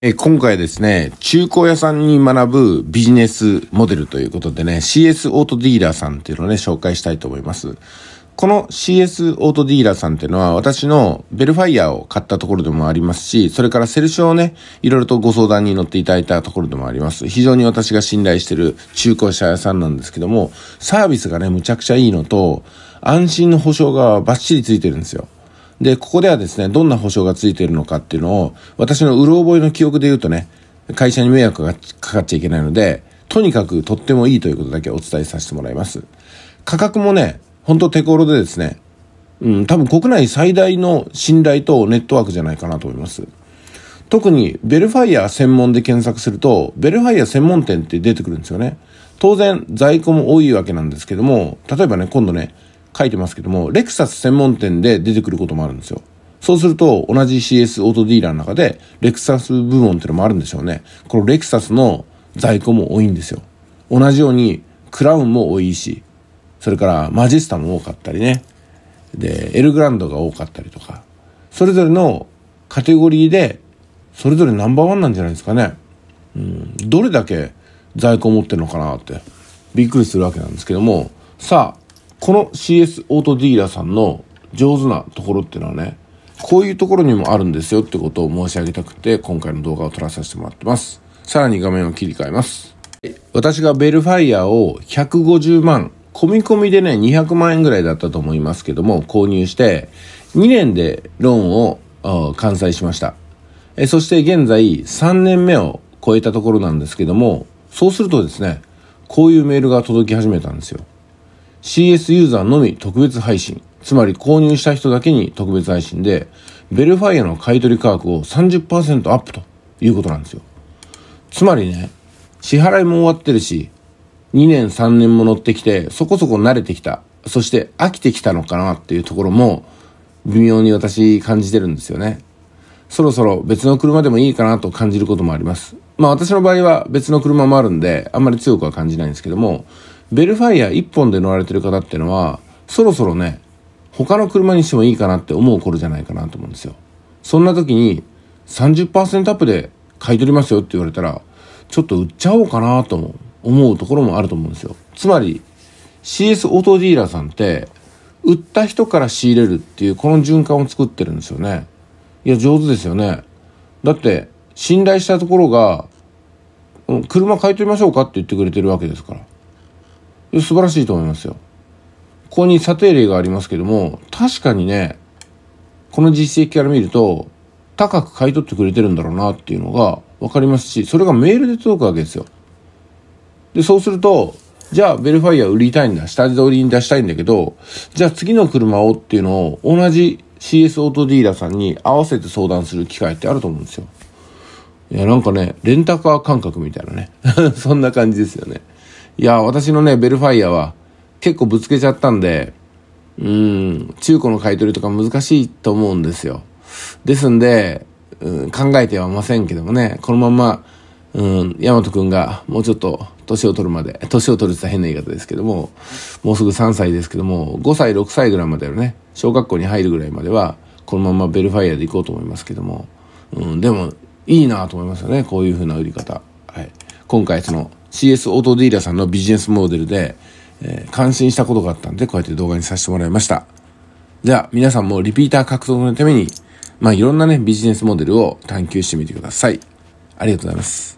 え今回ですね、中古屋さんに学ぶビジネスモデルということでね、CS オートディーラーさんっていうのをね、紹介したいと思います。この CS オートディーラーさんっていうのは私のベルファイアを買ったところでもありますし、それからセルショをね、いろいろとご相談に乗っていただいたところでもあります。非常に私が信頼してる中古車屋さんなんですけども、サービスがね、むちゃくちゃいいのと、安心の保証がバッチリついてるんですよ。で、ここではですね、どんな保証がついているのかっていうのを、私のうろ覚えの記憶で言うとね、会社に迷惑がかかっちゃいけないので、とにかくとってもいいということだけお伝えさせてもらいます。価格もね、ほんと手頃でですね、うん、多分国内最大の信頼とネットワークじゃないかなと思います。特にベルファイア専門で検索すると、ベルファイア専門店って出てくるんですよね。当然在庫も多いわけなんですけども、例えばね、今度ね、書いてますけども、レクサス専門店で出てくることもあるんですよ。そうすると、同じ CS オートディーラーの中で、レクサス部門ってのもあるんでしょうね。このレクサスの在庫も多いんですよ。同じように、クラウンも多いし、それからマジスタも多かったりね。で、エルグランドが多かったりとか、それぞれのカテゴリーで、それぞれナンバーワンなんじゃないですかね。うん、どれだけ在庫持ってるのかなって、びっくりするわけなんですけども、さあ、この CS オートディーラーさんの上手なところっていうのはね、こういうところにもあるんですよってことを申し上げたくて、今回の動画を撮らさせてもらってます。さらに画面を切り替えます。私がベルファイアを150万、込み込みでね、200万円ぐらいだったと思いますけども、購入して、2年でローンを完済しました。えそして現在3年目を超えたところなんですけども、そうするとですね、こういうメールが届き始めたんですよ。CS ユーザーのみ特別配信。つまり購入した人だけに特別配信で、ベルファイアの買取価格を30%アップということなんですよ。つまりね、支払いも終わってるし、2年3年も乗ってきて、そこそこ慣れてきた。そして飽きてきたのかなっていうところも、微妙に私感じてるんですよね。そろそろ別の車でもいいかなと感じることもあります。まあ私の場合は別の車もあるんで、あんまり強くは感じないんですけども、ベルファイア1本で乗られてる方っていうのは、そろそろね、他の車にしてもいいかなって思う頃じゃないかなと思うんですよ。そんな時に30%アップで買い取りますよって言われたら、ちょっと売っちゃおうかなとも思うところもあると思うんですよ。つまり、CS オートディーラーさんって、売った人から仕入れるっていうこの循環を作ってるんですよね。いや、上手ですよね。だって、信頼したところが、車買い取りましょうかって言ってくれてるわけですから。素晴らしいと思いますよ。ここに査定例がありますけども、確かにね、この実績から見ると、高く買い取ってくれてるんだろうなっていうのが分かりますし、それがメールで届くわけですよ。で、そうすると、じゃあベルファイア売りたいんだ、下地通りに出したいんだけど、じゃあ次の車をっていうのを同じ CS オートディーラーさんに合わせて相談する機会ってあると思うんですよ。いや、なんかね、レンタカー感覚みたいなね。そんな感じですよね。いや、私のね、ベルファイアは結構ぶつけちゃったんで、うん、中古の買い取りとか難しいと思うんですよ。ですんで、うん、考えてはませんけどもね、このまま、うん、ヤマト君がもうちょっと年を取るまで、年を取るって変な言い方ですけども、もうすぐ3歳ですけども、5歳、6歳ぐらいまでのね、小学校に入るぐらいまでは、このままベルファイアで行こうと思いますけども、うん、でも、いいなと思いますよね、こういう風な売り方。はい。今回その、CS オートディーラーさんのビジネスモデルで、えー、感心したことがあったんで、こうやって動画にさせてもらいました。じゃあ、皆さんもリピーター獲得のために、まあ、いろんなね、ビジネスモデルを探求してみてください。ありがとうございます。